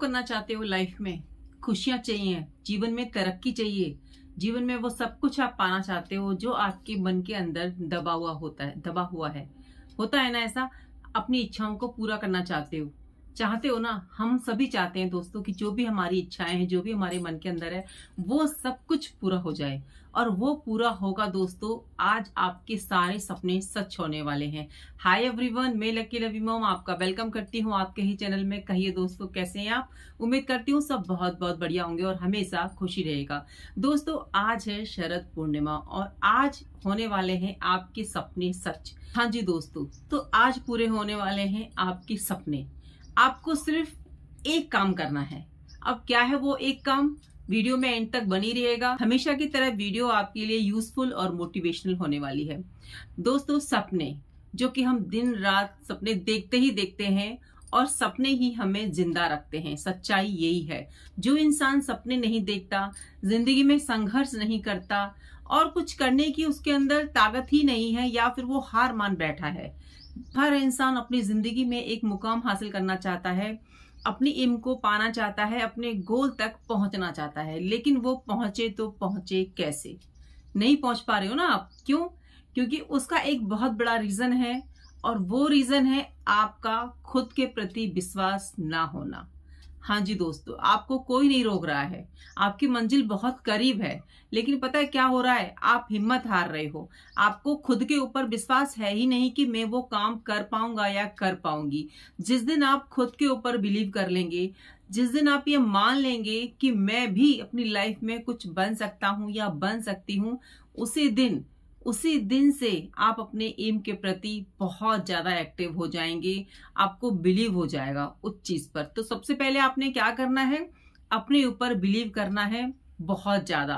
करना चाहते हो लाइफ में खुशियां चाहिए जीवन में तरक्की चाहिए जीवन में वो सब कुछ आप पाना चाहते हो जो आपके मन के अंदर दबा हुआ होता है दबा हुआ है होता है ना ऐसा अपनी इच्छाओं को पूरा करना चाहते हो चाहते हो ना हम सभी चाहते हैं दोस्तों कि जो भी हमारी इच्छाएं हैं जो भी हमारे मन के अंदर है वो सब कुछ पूरा हो जाए और वो पूरा होगा दोस्तों आज आपके सारे सपने सच होने वाले हैं हाय एवरीवन मैं लकी रवि मोम आपका वेलकम करती हूँ आपके ही चैनल में कहिए दोस्तों कैसे हैं आप उम्मीद करती हूँ सब बहुत बहुत बढ़िया होंगे और हमेशा खुशी रहेगा दोस्तों आज है शरद पूर्णिमा और आज होने वाले हैं आपके सपने सच हाँ जी दोस्तों तो आज पूरे होने वाले हैं आपके सपने आपको सिर्फ एक काम करना है अब क्या है वो एक काम वीडियो में एंड तक बनी रहेगा हमेशा की तरह वीडियो आपके लिए यूजफुल और मोटिवेशनल होने वाली है दोस्तों सपने जो कि हम दिन रात सपने देखते ही देखते हैं और सपने ही हमें जिंदा रखते हैं सच्चाई यही है जो इंसान सपने नहीं देखता जिंदगी में संघर्ष नहीं करता और कुछ करने की उसके अंदर ताकत ही नहीं है या फिर वो हार मान बैठा है हर इंसान अपनी ज़िंदगी में एक मुकाम हासिल करना चाहता है अपनी एम को पाना चाहता है अपने गोल तक पहुंचना चाहता है लेकिन वो पहुंचे तो पहुंचे कैसे नहीं पहुंच पा रहे हो ना आप क्यों क्योंकि उसका एक बहुत बड़ा रीज़न है और वो रीज़न है आपका खुद के प्रति विश्वास ना होना हाँ जी दोस्तों आपको कोई नहीं रोक रहा है आपकी मंजिल बहुत करीब है लेकिन पता है क्या हो रहा है आप हिम्मत हार रहे हो आपको खुद के ऊपर विश्वास है ही नहीं कि मैं वो काम कर पाऊंगा या कर पाऊंगी जिस दिन आप खुद के ऊपर बिलीव कर लेंगे जिस दिन आप ये मान लेंगे कि मैं भी अपनी लाइफ में कुछ बन सकता हूँ या बन सकती हूँ उसी दिन उसी दिन से आप अपने एम के प्रति बहुत ज़्यादा एक्टिव हो जाएंगे आपको बिलीव हो जाएगा उस चीज़ पर तो सबसे पहले आपने क्या करना है अपने ऊपर बिलीव करना है बहुत ज़्यादा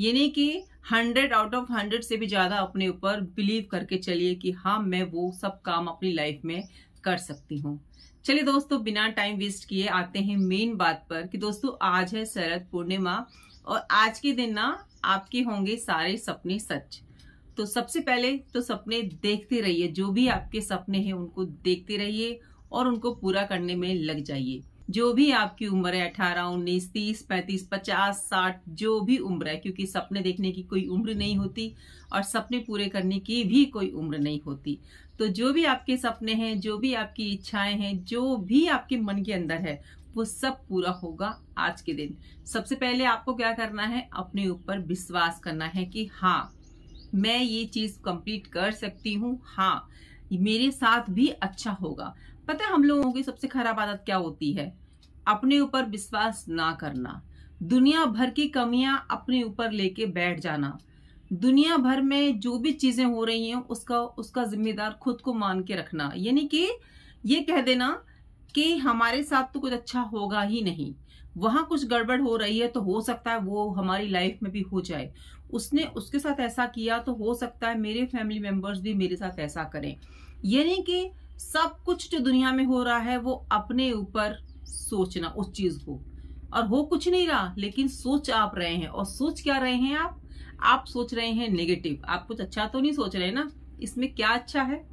यानी कि हंड्रेड आउट ऑफ हंड्रेड से भी ज़्यादा अपने ऊपर बिलीव करके चलिए कि हाँ मैं वो सब काम अपनी लाइफ में कर सकती हूँ चलिए दोस्तों बिना टाइम वेस्ट किए आते हैं मेन बात पर कि दोस्तों आज है शरद पूर्णिमा और आज के दिन ना आपके होंगे सारे सपने सच तो सबसे पहले तो सपने देखते रहिए जो भी आपके सपने हैं उनको देखते रहिए और उनको पूरा करने में लग जाइए जो भी आपकी उम्र है अठारह उन्नीस तीस पैंतीस पचास साठ जो भी उम्र है क्योंकि सपने देखने की कोई उम्र नहीं होती और सपने पूरे करने की भी कोई उम्र नहीं होती तो जो भी आपके सपने हैं जो भी आपकी इच्छाएं हैं जो भी आपके मन के अंदर है वो सब पूरा होगा आज के दिन सबसे पहले आपको क्या करना है अपने ऊपर विश्वास करना है कि हाँ मैं ये चीज कंप्लीट कर सकती हूँ हाँ मेरे साथ भी अच्छा होगा पता है हम लोगों की सबसे खराब आदत क्या होती है अपने ऊपर विश्वास ना करना दुनिया भर की कमियां अपने ऊपर लेके बैठ जाना दुनिया भर में जो भी चीजें हो रही हैं उसका उसका जिम्मेदार खुद को मान के रखना यानी कि ये कह देना कि हमारे साथ तो कुछ अच्छा होगा ही नहीं वहां कुछ गड़बड़ हो रही है तो हो सकता है वो हमारी लाइफ में भी हो जाए उसने उसके साथ ऐसा किया तो हो सकता है मेरे फैमिली मेंबर्स भी मेरे साथ ऐसा करें ये नहीं कि सब कुछ जो दुनिया में हो रहा है वो अपने ऊपर सोचना उस चीज को और हो कुछ नहीं रहा लेकिन सोच आप रहे हैं और सोच क्या रहे हैं आप आप सोच रहे हैं नेगेटिव आप कुछ अच्छा तो नहीं सोच रहे ना इसमें क्या अच्छा है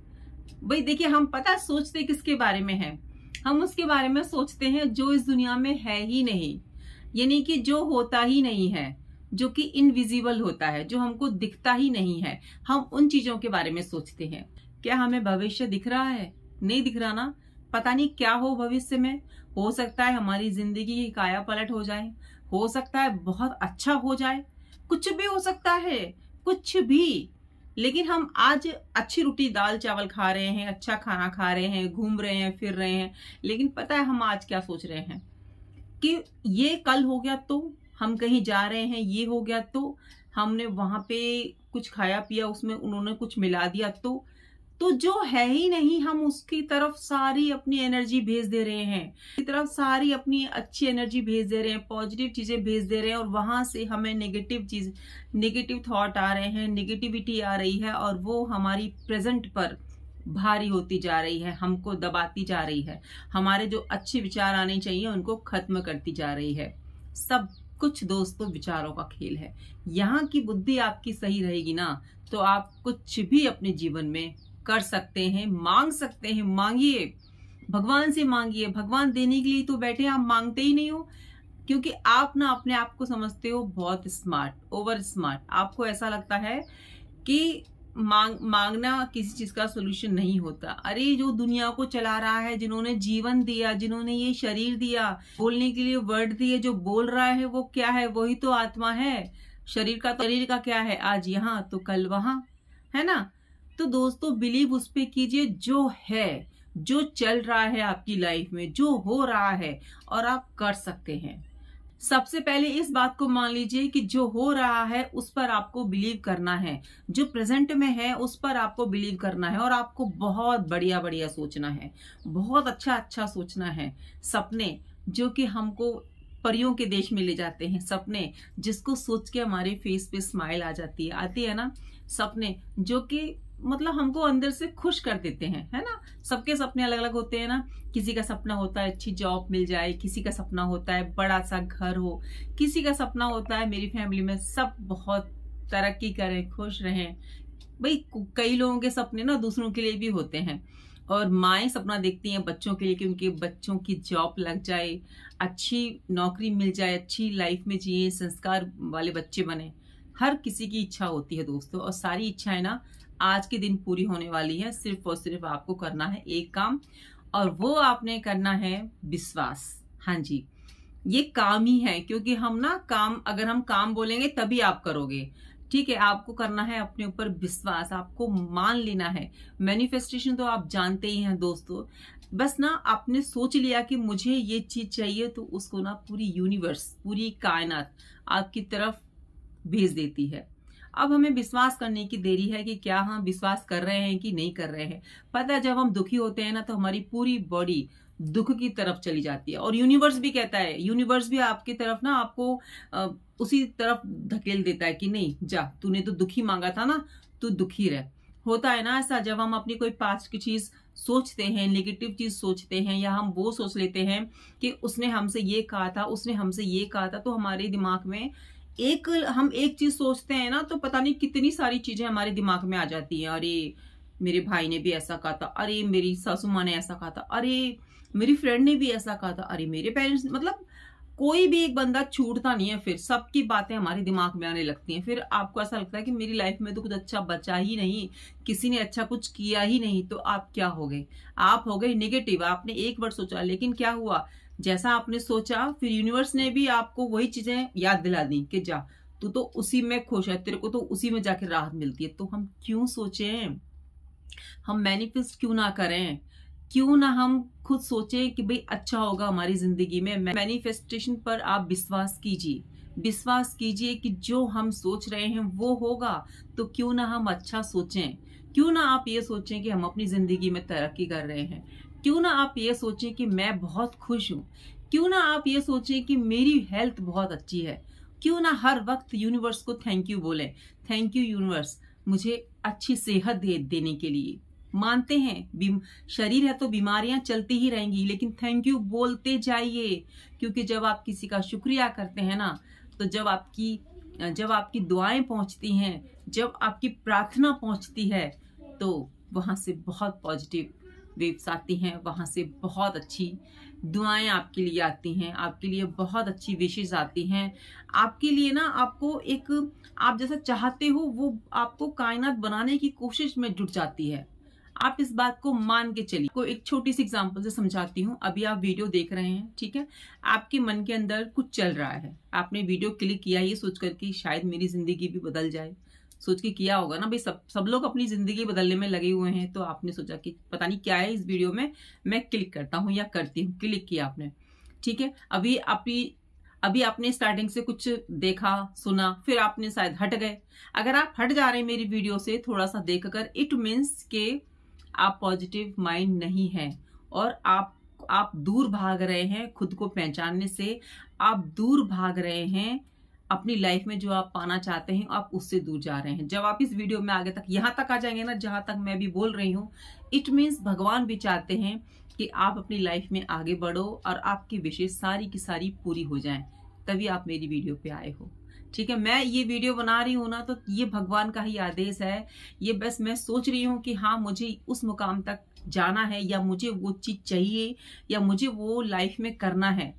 भाई देखिए हम पता सोचते किसके बारे में है हम उसके बारे में सोचते हैं जो इस दुनिया में है ही नहीं यानी कि जो होता ही नहीं है जो कि इनविजिबल होता है जो हमको दिखता ही नहीं है हम उन चीजों के बारे में सोचते हैं क्या हमें भविष्य दिख रहा है नहीं दिख रहा ना पता नहीं क्या हो भविष्य में हो सकता है हमारी जिंदगी की काया पलट हो जाए हो सकता है बहुत अच्छा हो जाए कुछ भी हो सकता है कुछ भी लेकिन हम आज अच्छी रोटी दाल चावल खा रहे हैं अच्छा खाना खा रहे हैं घूम रहे हैं फिर रहे हैं लेकिन पता है हम आज क्या सोच रहे हैं कि ये कल हो गया तो हम कहीं जा रहे हैं ये हो गया तो हमने वहां पे कुछ खाया पिया उसमें उन्होंने कुछ मिला दिया तो तो जो है ही नहीं हम उसकी तरफ सारी अपनी एनर्जी भेज दे रहे हैं उसकी तरफ सारी अपनी अच्छी एनर्जी भेज दे रहे हैं पॉजिटिव चीजें भेज दे रहे हैं और वहां से हमें नेगेटिव चीज नेगेटिव थॉट आ रहे हैं नेगेटिविटी आ रही है और वो हमारी प्रेजेंट पर भारी होती जा रही है हमको दबाती जा रही है हमारे जो अच्छे विचार आने चाहिए उनको खत्म करती जा रही है सब कुछ दोस्तों विचारों का खेल है यहाँ की बुद्धि आपकी सही रहेगी ना तो आप कुछ भी अपने जीवन में कर सकते हैं मांग सकते हैं मांगिए भगवान से मांगिए भगवान देने के लिए तो बैठे आप मांगते ही नहीं हो क्योंकि आप ना अपने आप को समझते हो बहुत स्मार्ट ओवर स्मार्ट आपको ऐसा लगता है कि मांग मांगना किसी चीज का सोल्यूशन नहीं होता अरे जो दुनिया को चला रहा है जिन्होंने जीवन दिया जिन्होंने ये शरीर दिया बोलने के लिए वर्ड दिए जो बोल रहा है वो क्या है वही तो आत्मा है शरीर का तो, शरीर का क्या है आज यहाँ तो कल वहां है ना तो दोस्तों बिलीव उस पर कीजिए जो है जो चल रहा है आपकी लाइफ में जो हो रहा है और आप कर सकते हैं सबसे पहले इस बात को मान लीजिए कि जो हो रहा है उस पर आपको बिलीव करना है जो प्रेजेंट में है उस पर आपको बिलीव करना है और आपको बहुत बढ़िया बढ़िया सोचना है बहुत अच्छा अच्छा सोचना है सपने जो कि हमको परियों के देश में ले जाते हैं सपने जिसको सोच के हमारे फेस पे स्माइल आ जाती है आती है ना सपने जो कि मतलब हमको अंदर से खुश कर देते हैं है ना सबके सपने अलग अलग होते हैं ना किसी का सपना होता है अच्छी जॉब मिल जाए किसी का सपना होता है बड़ा सा घर हो किसी का सपना होता है मेरी फैमिली में सब बहुत तरक्की करें खुश रहें भाई कई लोगों के सपने ना दूसरों के लिए भी होते हैं और माएँ सपना देखती हैं बच्चों के लिए कि उनके बच्चों की जॉब लग जाए अच्छी नौकरी मिल जाए अच्छी लाइफ में जिए संस्कार वाले बच्चे बने हर किसी की इच्छा होती है दोस्तों और सारी इच्छाएं ना आज के दिन पूरी होने वाली है सिर्फ और सिर्फ आपको करना है एक काम और वो आपने करना है विश्वास हाँ जी ये काम ही है क्योंकि हम ना काम अगर हम काम बोलेंगे तभी आप करोगे ठीक है आपको करना है अपने ऊपर विश्वास आपको मान लेना है मैनिफेस्टेशन तो आप जानते ही हैं दोस्तों बस ना आपने सोच लिया कि मुझे ये चीज चाहिए तो उसको ना पूरी यूनिवर्स पूरी कायनात आपकी तरफ भेज देती है अब हमें विश्वास करने की देरी है कि क्या हम विश्वास कर रहे हैं कि नहीं कर रहे हैं पता है जब हम दुखी होते हैं ना तो हमारी पूरी बॉडी दुख की तरफ चली जाती है और यूनिवर्स भी कहता है यूनिवर्स भी आपकी तरफ ना आपको उसी तरफ धकेल देता है कि नहीं जा तूने तो दुखी मांगा था ना तू दुखी रह होता है ना ऐसा जब हम अपनी कोई पास्ट की चीज सोचते हैं नेगेटिव चीज सोचते हैं या हम वो सोच लेते हैं कि उसने हमसे ये कहा था उसने हमसे ये कहा था तो हमारे दिमाग में एक हम एक चीज सोचते हैं ना तो पता नहीं कितनी सारी चीजें हमारे दिमाग में आ जाती हैं अरे मेरे भाई ने भी ऐसा कहा था अरे मेरी सासू माँ ने ऐसा कहा था अरे मेरी फ्रेंड ने भी ऐसा कहा था अरे मेरे पेरेंट्स मतलब कोई भी एक बंदा छूटता नहीं है फिर सबकी बातें हमारे दिमाग में आने लगती हैं फिर आपको ऐसा लगता है कि मेरी लाइफ में तो कुछ अच्छा बचा ही नहीं किसी ने अच्छा कुछ किया ही नहीं तो आप क्या हो गए आप हो गए निगेटिव आपने एक बार सोचा लेकिन क्या हुआ जैसा आपने सोचा फिर यूनिवर्स ने भी आपको वही चीजें याद दिला दी कि जा तू तो उसी में खुश है तेरे को तो उसी में जाके राहत मिलती है तो हम क्यों सोचें हम मैनिफेस्ट क्यों ना करें क्यों ना हम खुद सोचें कि भाई अच्छा होगा हमारी जिंदगी में मैनिफेस्टेशन पर आप विश्वास कीजिए विश्वास कीजिए कि जो हम सोच रहे हैं वो होगा तो क्यों ना हम अच्छा सोचें क्यों ना आप ये सोचें कि हम अपनी ज़िंदगी में तरक्की कर रहे हैं क्यों ना आप ये सोचें कि मैं बहुत खुश हूँ क्यों ना आप ये सोचें कि मेरी हेल्थ बहुत अच्छी है क्यों ना हर वक्त यूनिवर्स को थैंक यू बोले थैंक यू यूनिवर्स मुझे अच्छी सेहत दे देने के लिए मानते हैं शरीर है तो बीमारियां चलती ही रहेंगी लेकिन थैंक यू बोलते जाइए क्योंकि जब आप किसी का शुक्रिया करते हैं ना तो जब आपकी जब आपकी दुआएं पहुंचती हैं जब आपकी प्रार्थना पहुंचती है तो वहाँ से बहुत पॉजिटिव वेव्स आती हैं वहाँ से बहुत अच्छी दुआएं आपके लिए आती हैं आपके लिए बहुत अच्छी विशेष आती हैं आपके लिए ना आपको एक आप जैसा चाहते हो वो आपको कायनात बनाने की कोशिश में जुट जाती है आप इस बात को मान के चलिए को एक छोटी सी एग्जांपल से समझाती हूँ अभी आप वीडियो देख रहे हैं ठीक है आपके मन के अंदर कुछ चल रहा है आपने वीडियो क्लिक किया ये सोच करके शायद मेरी जिंदगी भी बदल जाए सोच के किया होगा ना भाई सब सब लोग अपनी जिंदगी बदलने में लगे हुए हैं तो आपने सोचा कि पता नहीं क्या है इस वीडियो में मैं क्लिक करता हूँ या करती हूँ क्लिक किया आपने ठीक है अभी आप अभी आपने स्टार्टिंग से कुछ देखा सुना फिर आपने शायद हट गए अगर आप हट जा रहे हैं मेरी वीडियो से थोड़ा सा देखकर इट मीन्स के आप पॉजिटिव माइंड नहीं है और आप आप दूर भाग रहे हैं खुद को पहचानने से आप दूर भाग रहे हैं अपनी लाइफ में जो आप पाना चाहते हैं आप उससे दूर जा रहे हैं जब आप इस वीडियो में आगे तक यहाँ तक आ जाएंगे ना जहाँ तक मैं भी बोल रही हूँ इट मीन्स भगवान भी चाहते हैं कि आप अपनी लाइफ में आगे बढ़ो और आपकी विशेष सारी की सारी पूरी हो जाए तभी आप मेरी वीडियो पे आए हो ठीक है मैं ये वीडियो बना रही हूँ ना तो ये भगवान का ही आदेश है ये बस मैं सोच रही हूँ कि हाँ मुझे उस मुकाम तक जाना है या मुझे वो चीज चाहिए या मुझे वो लाइफ में करना है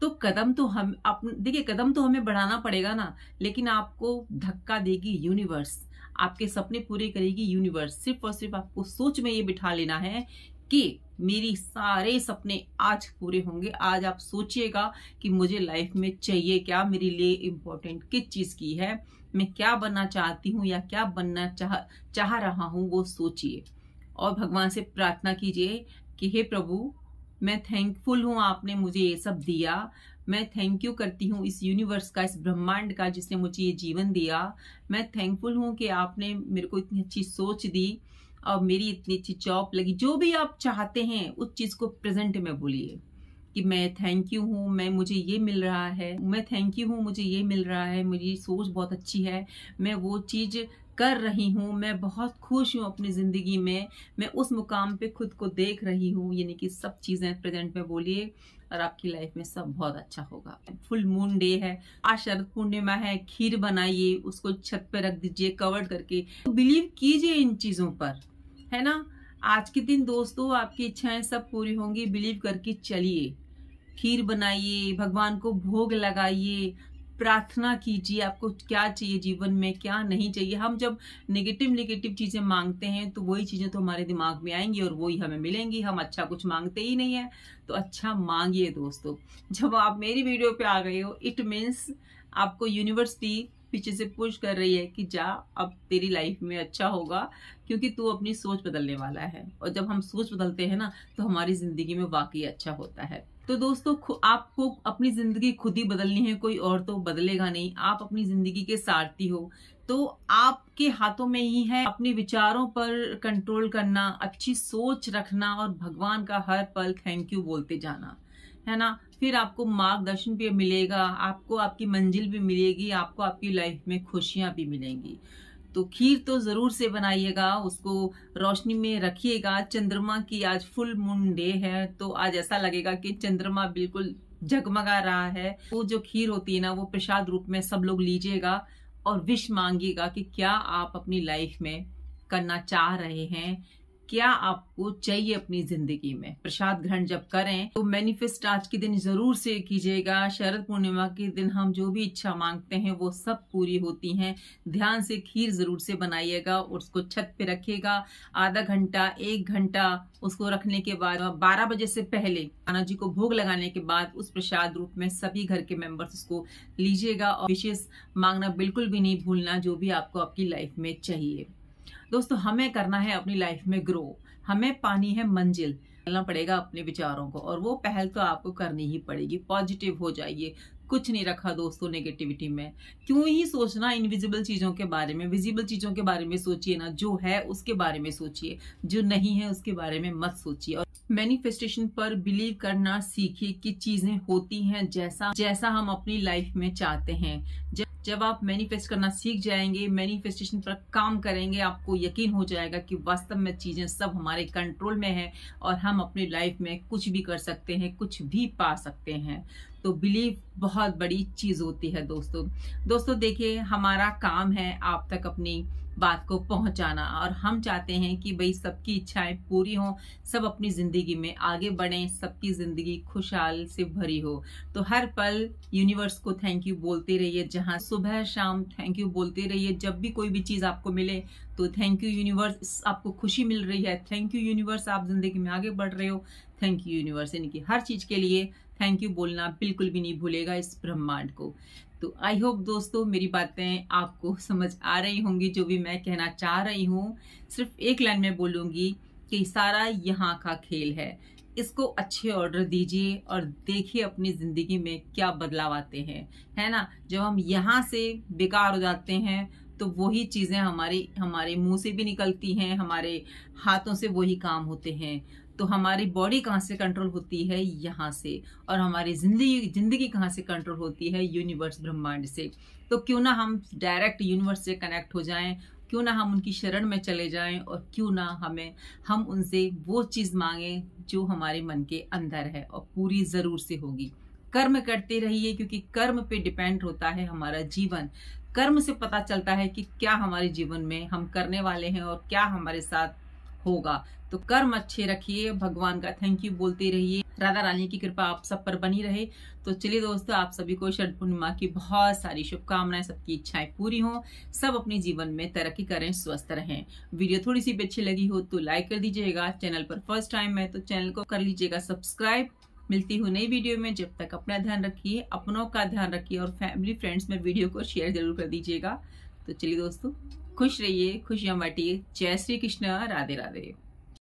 तो कदम तो हम अपने देखिए कदम तो हमें बढ़ाना पड़ेगा ना लेकिन आपको धक्का देगी यूनिवर्स आपके सपने पूरे करेगी यूनिवर्स सिर्फ और सिर्फ आपको सोच में ये बिठा लेना है कि मेरी सारे सपने आज पूरे होंगे आज आप सोचिएगा कि मुझे लाइफ में चाहिए क्या मेरे लिए इम्पोर्टेंट किस चीज़ की है मैं क्या बनना चाहती हूँ या क्या बनना चाह चाह रहा हूँ वो सोचिए और भगवान से प्रार्थना कीजिए कि हे प्रभु मैं थैंकफुल हूँ आपने मुझे ये सब दिया मैं थैंक यू करती हूँ इस यूनिवर्स का इस ब्रह्मांड का जिसने मुझे ये जीवन दिया मैं थैंकफुल हूँ कि आपने मेरे को इतनी अच्छी सोच दी और मेरी इतनी अच्छी चॉप लगी जो भी आप चाहते हैं उस चीज़ को प्रेजेंट में बोलिए कि मैं थैंक यू हूँ मैं मुझे ये मिल रहा है मैं थैंक यू हूँ मुझे ये मिल रहा है मेरी सोच बहुत अच्छी है मैं वो चीज़ कर रही हूँ मैं बहुत खुश हूँ अपनी ज़िंदगी में मैं उस मुकाम पे खुद को देख रही हूँ यानी कि सब चीज़ें प्रेजेंट में बोलिए और आपकी लाइफ में सब बहुत अच्छा होगा फुल मून डे है आज शरद पूर्णिमा है खीर बनाइए उसको छत पे रख दीजिए कवर करके बिलीव तो कीजिए इन चीज़ों पर है ना आज के दिन दोस्तों आपकी इच्छाएं सब पूरी होंगी बिलीव करके चलिए खीर बनाइए भगवान को भोग लगाइए प्रार्थना कीजिए आपको क्या चाहिए जीवन में क्या नहीं चाहिए हम जब नेगेटिव नेगेटिव चीज़ें मांगते हैं तो वही चीज़ें तो हमारे दिमाग में आएंगी और वही हमें मिलेंगी हम अच्छा कुछ मांगते ही नहीं है तो अच्छा मांगिए दोस्तों जब आप मेरी वीडियो पे आ गए हो इट मीन्स आपको यूनिवर्सिटी पीछे से पुश कर रही है कि जा अब तेरी लाइफ में अच्छा होगा क्योंकि तू अपनी सोच बदलने वाला है और जब हम सोच बदलते हैं ना तो हमारी जिंदगी में वाकई अच्छा होता है तो दोस्तों आपको अपनी जिंदगी खुद ही बदलनी है कोई और तो बदलेगा नहीं आप अपनी जिंदगी के सारती हो तो आपके हाथों में ही है अपने विचारों पर कंट्रोल करना अच्छी सोच रखना और भगवान का हर पल थैंक यू बोलते जाना है ना फिर आपको मार्गदर्शन भी मिलेगा आपको आपकी मंजिल भी मिलेगी आपको आपकी लाइफ में खुशियां भी मिलेंगी तो खीर तो ज़रूर से बनाइएगा उसको रोशनी में रखिएगा चंद्रमा की आज फुल मून डे है तो आज ऐसा लगेगा कि चंद्रमा बिल्कुल जगमगा रहा है वो जो खीर होती है ना वो प्रसाद रूप में सब लोग लीजिएगा और विश मांगिएगा कि क्या आप अपनी लाइफ में करना चाह रहे हैं क्या आपको चाहिए अपनी जिंदगी में प्रसाद ग्रहण जब करें तो मैनिफेस्ट आज के दिन जरूर से कीजिएगा शरद पूर्णिमा के दिन हम जो भी इच्छा मांगते हैं वो सब पूरी होती हैं ध्यान से खीर जरूर से बनाइएगा और उसको छत पे रखिएगा आधा घंटा एक घंटा उसको रखने के बाद बारह बजे से पहले नाना जी को भोग लगाने के बाद उस प्रसाद रूप में सभी घर के मेंबर्स उसको लीजिएगा और विशेष मांगना बिल्कुल भी नहीं भूलना जो भी आपको आपकी लाइफ में चाहिए दोस्तों हमें करना है अपनी लाइफ में ग्रो हमें पानी है मंजिल चलना पड़ेगा अपने विचारों को और वो पहल तो आपको करनी ही पड़ेगी पॉजिटिव हो जाइए कुछ नहीं रखा दोस्तों नेगेटिविटी में क्यों ही सोचना इनविजिबल चीज़ों के बारे में विजिबल चीज़ों के बारे में सोचिए ना जो है उसके बारे में सोचिए जो नहीं है उसके बारे में मत सोचिए और मैनिफेस्टेशन पर बिलीव करना सीखिए कि चीजें होती हैं जैसा जैसा हम अपनी लाइफ में चाहते हैं जब आप मैनिफेस्ट करना सीख जाएंगे मैनिफेस्टेशन पर काम करेंगे आपको यकीन हो जाएगा कि वास्तव में चीजें सब हमारे कंट्रोल में है और हम अपनी लाइफ में कुछ भी कर सकते हैं कुछ भी पा सकते हैं तो बिलीव बहुत बड़ी चीज होती है दोस्तों दोस्तों देखिए हमारा काम है आप तक अपनी बात को पहुंचाना और हम चाहते हैं कि भाई सबकी इच्छाएं पूरी हों सब अपनी ज़िंदगी में आगे बढ़ें सबकी ज़िंदगी खुशहाल से भरी हो तो हर पल यूनिवर्स को थैंक यू बोलते रहिए जहाँ सुबह शाम थैंक यू बोलते रहिए जब भी कोई भी चीज़ आपको मिले तो थैंक यू यूनिवर्स आपको खुशी मिल रही है थैंक यू यूनिवर्स आप ज़िंदगी में आगे बढ़ रहे हो थैंक यू यूनिवर्स यानी कि हर चीज़ के लिए थैंक यू बोलना बिल्कुल भी नहीं भूलेगा इस ब्रह्मांड को तो आई होप दोस्तों मेरी बातें आपको समझ आ रही होंगी जो भी मैं कहना चाह रही हूँ सिर्फ एक लाइन में बोलूँगी कि सारा यहाँ का खेल है इसको अच्छे ऑर्डर दीजिए और देखिए अपनी ज़िंदगी में क्या बदलाव आते हैं है ना जब हम यहाँ से बेकार हो जाते हैं तो वही चीज़ें हमारी हमारे मुंह से भी निकलती हैं हमारे हाथों से वही काम होते हैं तो हमारी बॉडी कहाँ से कंट्रोल होती है यहाँ से और हमारी जिंदगी जिंदगी कहाँ से कंट्रोल होती है यूनिवर्स ब्रह्मांड से तो क्यों ना हम डायरेक्ट यूनिवर्स से कनेक्ट हो जाएं क्यों ना हम उनकी शरण में चले जाएं और क्यों ना हमें हम उनसे वो चीज़ मांगें जो हमारे मन के अंदर है और पूरी ज़रूर से होगी कर्म करते रहिए क्योंकि कर्म पे डिपेंड होता है हमारा जीवन कर्म से पता चलता है कि क्या हमारे जीवन में हम करने वाले हैं और क्या हमारे साथ होगा तो कर्म अच्छे रखिए भगवान का थैंक यू बोलते रहिए राधा रानी की कृपा आप सब पर बनी रहे तो चलिए दोस्तों आप सभी को शरद पूर्णिमा की बहुत सारी शुभकामनाएं सबकी इच्छाएं पूरी हों सब अपने जीवन में तरक्की करें स्वस्थ रहें वीडियो थोड़ी सी भी अच्छी लगी हो तो लाइक कर दीजिएगा चैनल पर फर्स्ट टाइम है तो चैनल को कर लीजिएगा सब्सक्राइब मिलती हूँ नई वीडियो में जब तक अपना ध्यान रखिए अपनों का ध्यान रखिए और फैमिली फ्रेंड्स में वीडियो को शेयर जरूर कर दीजिएगा तो चलिए दोस्तों खुश रहिए खुशियाँ बाटिए जय श्री कृष्ण राधे राधे